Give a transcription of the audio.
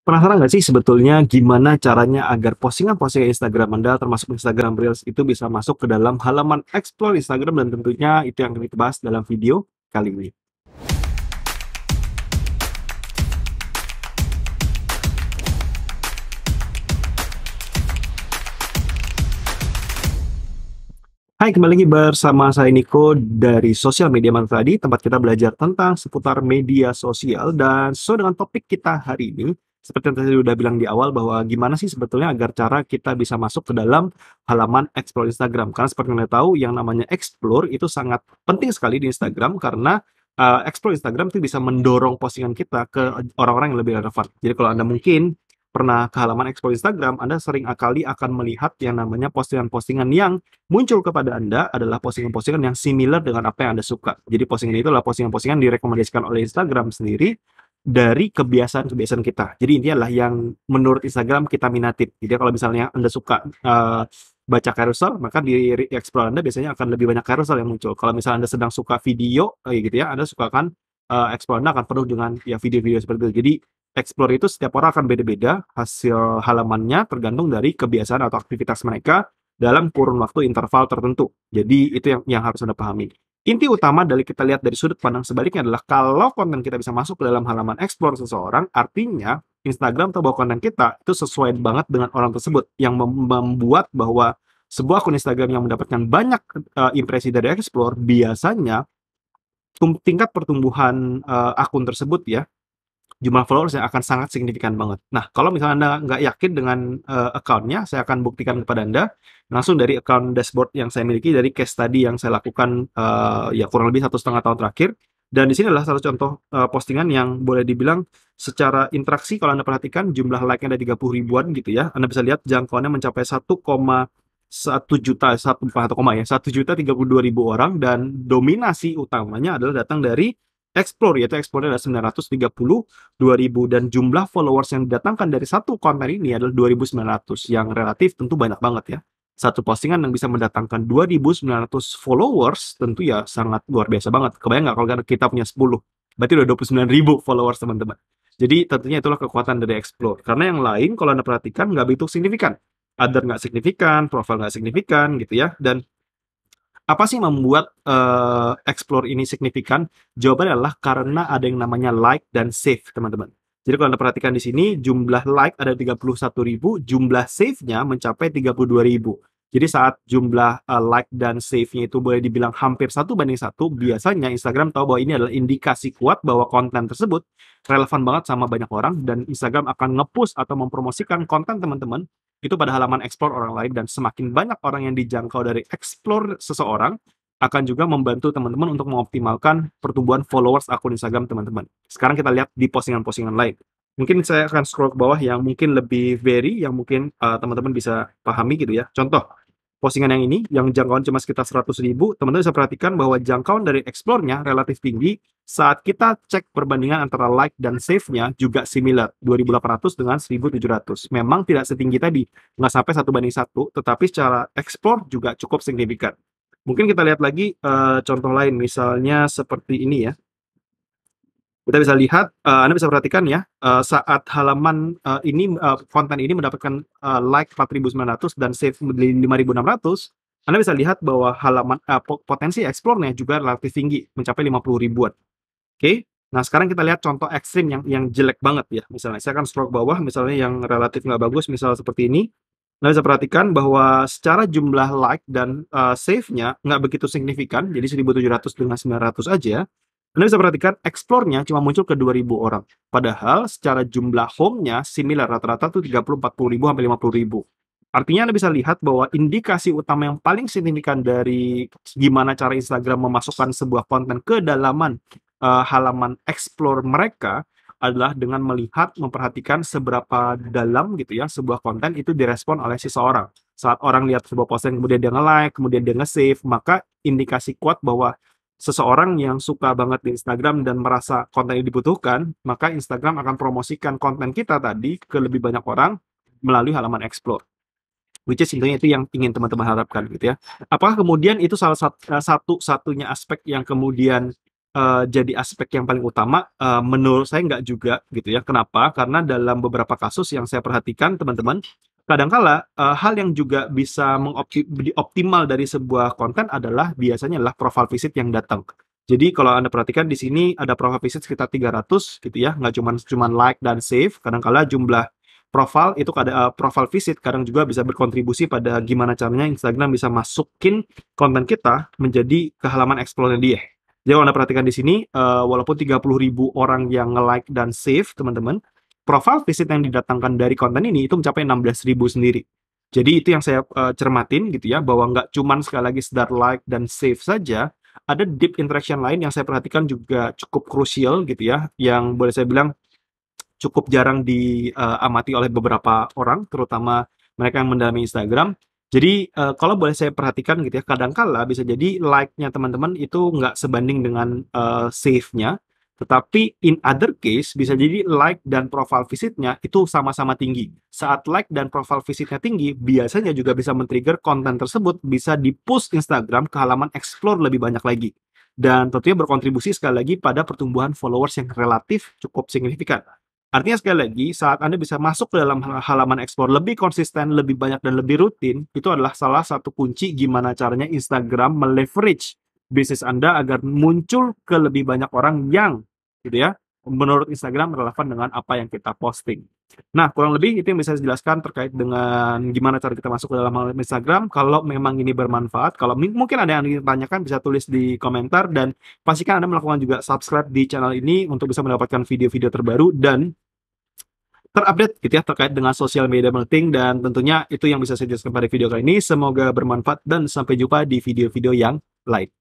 Penasaran nggak sih sebetulnya gimana caranya agar postingan-postingan Instagram Anda termasuk Instagram Reels itu bisa masuk ke dalam halaman explore Instagram dan tentunya itu yang akan kita bahas dalam video kali ini. Hai, kembali lagi bersama saya Niko dari Sosial Media Man tadi, tempat kita belajar tentang seputar media sosial dan sesuai dengan topik kita hari ini, seperti yang tadi udah bilang di awal bahwa gimana sih sebetulnya agar cara kita bisa masuk ke dalam halaman explore Instagram karena seperti yang kalian tahu yang namanya explore itu sangat penting sekali di Instagram karena uh, explore Instagram itu bisa mendorong postingan kita ke orang-orang yang lebih relevan jadi kalau anda mungkin pernah ke halaman explore Instagram, Anda sering akali akan melihat yang namanya postingan-postingan yang muncul kepada Anda adalah postingan-postingan yang similar dengan apa yang Anda suka. Jadi postingan itu adalah postingan-postingan direkomendasikan oleh Instagram sendiri dari kebiasaan-kebiasaan kita. Jadi intinya adalah yang menurut Instagram kita minatin. Jadi kalau misalnya Anda suka uh, baca carousel, maka di explore Anda biasanya akan lebih banyak carousel yang muncul. Kalau misalnya Anda sedang suka video, eh, gitu ya, Anda suka kan uh, explore Anda akan penuh dengan ya video-video seperti itu. Jadi explore itu setiap orang akan beda-beda hasil halamannya tergantung dari kebiasaan atau aktivitas mereka dalam kurun waktu interval tertentu. Jadi itu yang yang harus Anda pahami. Inti utama dari kita lihat dari sudut pandang sebaliknya adalah kalau konten kita bisa masuk ke dalam halaman explore seseorang, artinya Instagram atau bahwa konten kita itu sesuai banget dengan orang tersebut yang membuat bahwa sebuah akun Instagram yang mendapatkan banyak uh, impresi dari explore biasanya tingkat pertumbuhan uh, akun tersebut ya jumlah followers yang akan sangat signifikan banget. Nah, kalau misalnya Anda nggak yakin dengan uh, accountnya, saya akan buktikan kepada Anda langsung dari account dashboard yang saya miliki, dari case tadi yang saya lakukan uh, ya kurang lebih satu setengah tahun terakhir. Dan di sini adalah satu contoh uh, postingan yang boleh dibilang secara interaksi kalau Anda perhatikan jumlah like-nya ada 30 ribuan gitu ya. Anda bisa lihat jangkauannya mencapai 1, satu juta satu 1, 1, koma ya satu juta tiga puluh dua ribu orang dan dominasi utamanya adalah datang dari explore yaitu explore puluh 930 2000 dan jumlah followers yang didatangkan dari satu konten ini adalah 2900 yang relatif tentu banyak banget ya satu postingan yang bisa mendatangkan 2900 followers tentu ya sangat luar biasa banget kebayang nggak kalau kita punya 10 berarti udah 29.000 followers teman-teman jadi tentunya itulah kekuatan dari explore karena yang lain kalau anda perhatikan nggak begitu signifikan other nggak signifikan, profil nggak signifikan gitu ya. Dan apa sih membuat uh, explore ini signifikan? Jawabannya adalah karena ada yang namanya like dan save, teman-teman. Jadi kalau Anda perhatikan di sini, jumlah like ada 31.000, jumlah save-nya mencapai 32.000. Jadi saat jumlah uh, like dan save-nya itu boleh dibilang hampir satu banding satu, biasanya Instagram tahu bahwa ini adalah indikasi kuat bahwa konten tersebut relevan banget sama banyak orang dan Instagram akan nge-push atau mempromosikan konten teman-teman itu pada halaman explore orang lain dan semakin banyak orang yang dijangkau dari explore seseorang akan juga membantu teman-teman untuk mengoptimalkan pertumbuhan followers akun Instagram teman-teman. Sekarang kita lihat di postingan-postingan lain. Mungkin saya akan scroll ke bawah yang mungkin lebih very, yang mungkin eh, teman-teman uh, bisa pahami gitu ya. Contoh, postingan yang ini yang jangkauan cuma sekitar 100 ribu, teman-teman bisa perhatikan bahwa jangkauan dari explore-nya relatif tinggi saat kita cek perbandingan antara like dan save-nya juga similar, 2800 dengan 1700. Memang tidak setinggi tadi, nggak sampai satu banding satu, tetapi secara explore juga cukup signifikan. Mungkin kita lihat lagi uh, contoh lain, misalnya seperti ini ya kita bisa lihat uh, Anda bisa perhatikan ya uh, saat halaman uh, ini uh, konten ini mendapatkan uh, like 4900 dan save 5600 anda bisa lihat bahwa halaman uh, potensi eksplornya juga relatif tinggi, mencapai 50 ribuan. Oke. Okay? Nah, sekarang kita lihat contoh ekstrim yang yang jelek banget ya. Misalnya saya akan scroll bawah, misalnya yang relatif nggak bagus, misal seperti ini. anda bisa perhatikan bahwa secara jumlah like dan uh, save-nya nggak begitu signifikan, jadi 1700 dengan 900 aja. Anda bisa perhatikan explore-nya cuma muncul ke 2000 orang. Padahal secara jumlah home-nya similar rata-rata tuh 30 40 ribu sampai 50 ribu. Artinya Anda bisa lihat bahwa indikasi utama yang paling signifikan dari gimana cara Instagram memasukkan sebuah konten ke dalaman uh, halaman explore mereka adalah dengan melihat, memperhatikan seberapa dalam gitu ya sebuah konten itu direspon oleh seseorang. Saat orang lihat sebuah posting kemudian dia nge-like, kemudian dia nge-save, maka indikasi kuat bahwa seseorang yang suka banget di Instagram dan merasa konten ini dibutuhkan, maka Instagram akan promosikan konten kita tadi ke lebih banyak orang melalui halaman explore. Which is intinya itu yang ingin teman-teman harapkan gitu ya. Apakah kemudian itu salah eh, satu-satunya aspek yang kemudian uh, jadi aspek yang paling utama? Uh, menurut saya nggak juga gitu ya. Kenapa? Karena dalam beberapa kasus yang saya perhatikan teman-teman, kadangkala uh, hal yang juga bisa dioptimal dari sebuah konten adalah biasanya adalah profile visit yang datang. Jadi kalau Anda perhatikan di sini ada profile visit sekitar 300 gitu ya, nggak cuma cuman like dan save, kadangkala jumlah profile itu ada uh, eh, profile visit kadang juga bisa berkontribusi pada gimana caranya Instagram bisa masukin konten kita menjadi ke halaman explore dia. Jadi kalau Anda perhatikan di sini uh, walaupun 30.000 orang yang nge-like dan save, teman-teman, profile visit yang didatangkan dari konten ini itu mencapai 16.000 sendiri. Jadi itu yang saya uh, cermatin gitu ya bahwa nggak cuman sekali lagi start like dan save saja, ada deep interaction lain yang saya perhatikan juga cukup krusial gitu ya, yang boleh saya bilang cukup jarang diamati eh, uh, oleh beberapa orang, terutama mereka yang mendalami Instagram. Jadi uh, kalau boleh saya perhatikan gitu ya, kadangkala bisa jadi like-nya teman-teman itu nggak sebanding dengan uh, save-nya tetapi in other case bisa jadi like dan profile visitnya itu sama-sama tinggi. Saat like dan profile visitnya tinggi, biasanya juga bisa men-trigger konten tersebut bisa di-push Instagram ke halaman explore lebih banyak lagi. Dan tentunya berkontribusi sekali lagi pada pertumbuhan followers yang relatif cukup signifikan. Artinya sekali lagi, saat Anda bisa masuk ke dalam halaman explore lebih konsisten, lebih banyak, dan lebih rutin, itu adalah salah satu kunci gimana caranya Instagram meleverage bisnis Anda agar muncul ke lebih banyak orang yang gitu ya menurut Instagram relevan dengan apa yang kita posting. Nah, kurang lebih itu yang bisa saya jelaskan terkait dengan gimana cara kita masuk ke dalam Instagram. Kalau memang ini bermanfaat, kalau mungkin ada yang ingin tanyakan bisa tulis di komentar dan pastikan Anda melakukan juga subscribe di channel ini untuk bisa mendapatkan video-video terbaru dan terupdate gitu ya terkait dengan social media marketing dan tentunya itu yang bisa saya jelaskan pada video kali ini. Semoga bermanfaat dan sampai jumpa di video-video yang lain.